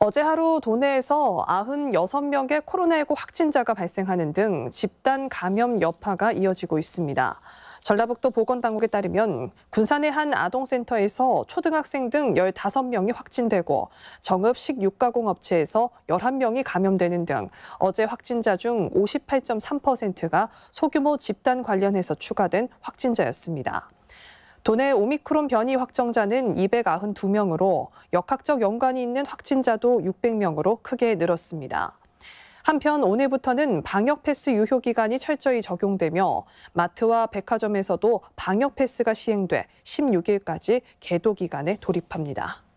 어제 하루 도내에서 96명의 코로나19 확진자가 발생하는 등 집단 감염 여파가 이어지고 있습니다. 전라북도 보건당국에 따르면 군산의 한 아동센터에서 초등학생 등 15명이 확진되고 정읍식 육가공업체에서 11명이 감염되는 등 어제 확진자 중 58.3%가 소규모 집단 관련해서 추가된 확진자였습니다. 도내 오미크론 변이 확정자는 292명으로 역학적 연관이 있는 확진자도 600명으로 크게 늘었습니다. 한편 오늘부터는 방역 패스 유효 기간이 철저히 적용되며 마트와 백화점에서도 방역 패스가 시행돼 16일까지 계도 기간에 돌입합니다.